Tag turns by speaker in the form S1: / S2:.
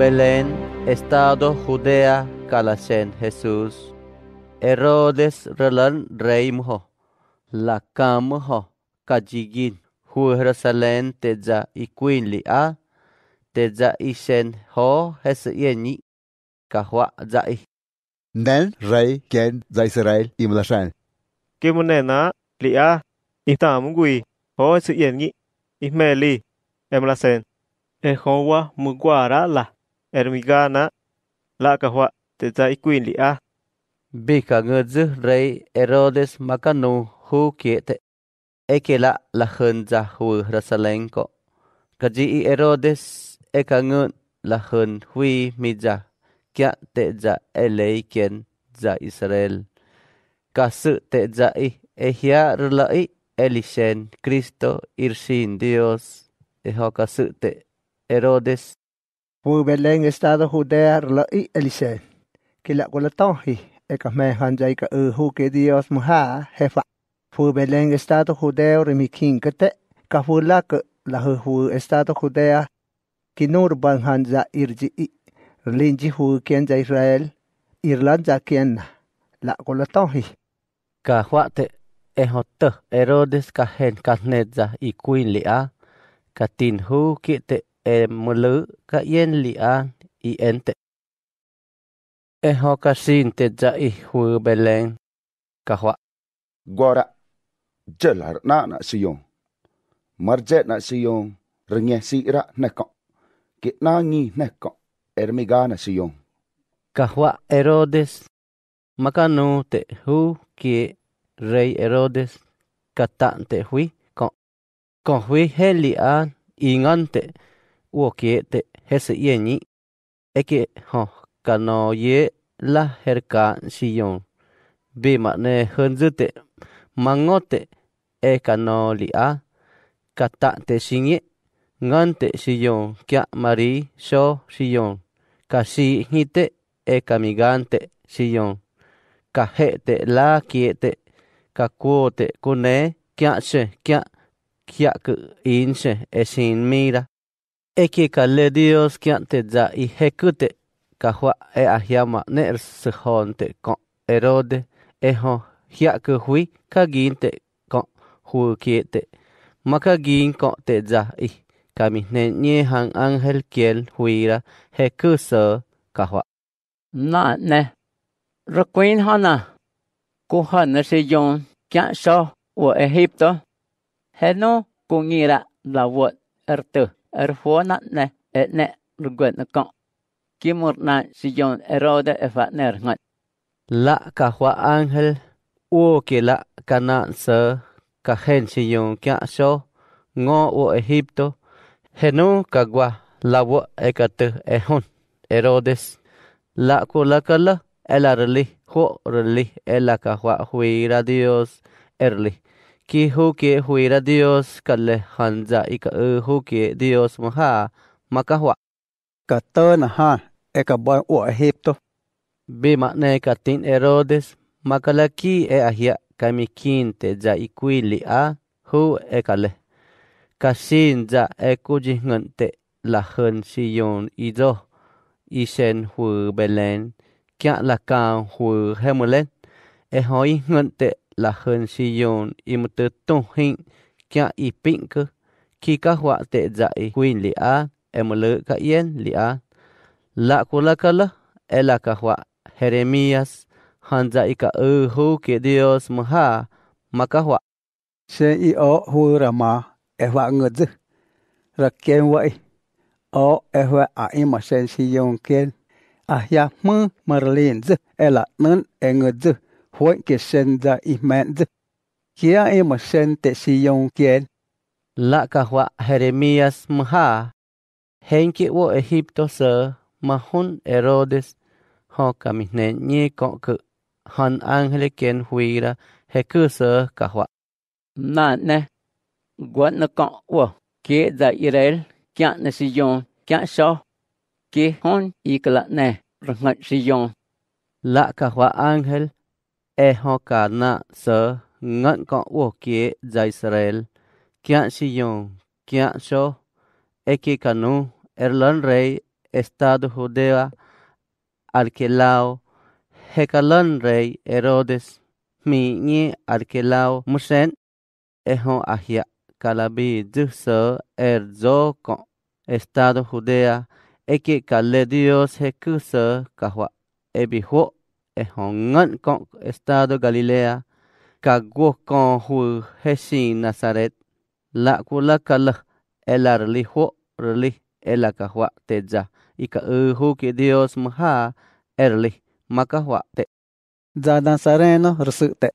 S1: Belén, estado Judea, Calasen, Jesús. Herodes relan rey la cam ho, kajigin, hu Jerusalén teja y quinli a, teja y ho yeni, kahwa Zai. Nen, rey Ken, zai Israel y Kimunena, lia, itamungui, ho yeni, ismeli, emlasen. Ejowa muguara la. ermigana la ka hua te za ikuin li a bika ngedzu rei erodes makanu hu kiete ekela la hönza hu rasalenko kaji i erodes E ekangun la hön hui mija kya te za eleiken za israel kasu te za i ehia rlai elishen kristo irsin dios E ho eho kasu te erodes Pu beleng estado judea lo i elise. Ke la kula tohi e ka me hanjai ka e hu ke dios muha hefa. Pu beleng estado judea remi king kete ka hu la ke la hu hu estado judea ki nur bang hanja irji i linji hu ken ja israel irland ja ken la kula tohi. Ka hua te e hotte erodes ka hen ka netza i kuin lia. Katin hu kite e mulu ka ien li a i ente. E ho ka sin te ja i hui beleng ka hua. Gwara, jelar na na si yong. Marje na si yong, ringe si ira neko. Ki na ngi neko, er mi gana si yong. Ka hua erodes, makanu te hu ki rei erodes, ka tante hui ko. Ko hui he li a i ngante, uo kie te hese yeni eke ho kano ye la herka siyon bi ma ne te, mangote e kano li a kata te sinye ngante siyon kya mari so siyon kasi hite e kamigante siyon te, la kiete te kune kya se kya kya ku in se e sin mira ekikale Dios kiantedza y jekute kahua e ahiama ner sejonte con Herode ejo hiaku hui kaginte con jukiete makagin con tedza y kamihne niehan ángel kiel huira jekuso kahua na ne rokuin hana kuhana si yon kianso wa Egipto heno kungira la wot ertu erfuona ne etne rugwet na kong. Kimur na siyon erode efat ner ngat. La ka hua angel uo ke la kana sa ka hen siyon kya so ngo o Egipto henu kagwa lawo ekatu ehun erodes la kulakala elarli ho rli elaka hua huira dios erli ki ho ke huira dios ka le hanza i ka u hu ke dios mo ha ma ka hua. Ka tāna ha e ka bai ua e hepto. be ma ne ka tin e rodes ma ka la ki e ahia ka mi kin te ja i kui li a hu e ka le. Ka sin ja e kuji ngan te la hân si yon i zo i sen hu belen kya la ka hu hemulen e hoi ngan te là hơn si yon y một tư tung hình kia y pin cơ khi các họa tệ dạy quyền lý á em lỡ các yên lý á lạ cô lạ cả lạ e là các họa Jeremias han dạy cả ư hu kia Dios maha mà các họa sẽ y ở hu rama e họa ngược dư rắc kén vậy ở e họa ai mà sen si yon kén à ya mờ lên dư e là nâng e ngược dư huấn kia sen da imen kia em sen te si yong kien la ka wa Jeremias mha henki wo Egypto sơ mahun Herodes ho kamihne ni ko ku han angel ken huira heku sơ ka wa na ne gwan na ko wo ke da Israel kya na si yong kya sho ke hon ikla ne rangat si yong la ka wa angel e hokana sơ ngan ko wo kie ja Israel kia si yon kia so e ki kanu erlan rey estado judea arkelao hekalan rey Herodes mi ni arkelao musen e ho ahia kalabi dusơ erzo ko estado judea e ki kale Dios hekusa kahwa e bihuo ejɔ ngán kɔ estado galilea kagwo kɔ ju jesi nazaret la ku la ka lɛ ela reli juo reli ela ka jua te dza y ka ɨ ju ki dios mɨ ja ereli ma ka jua te dza nazareno resɨ te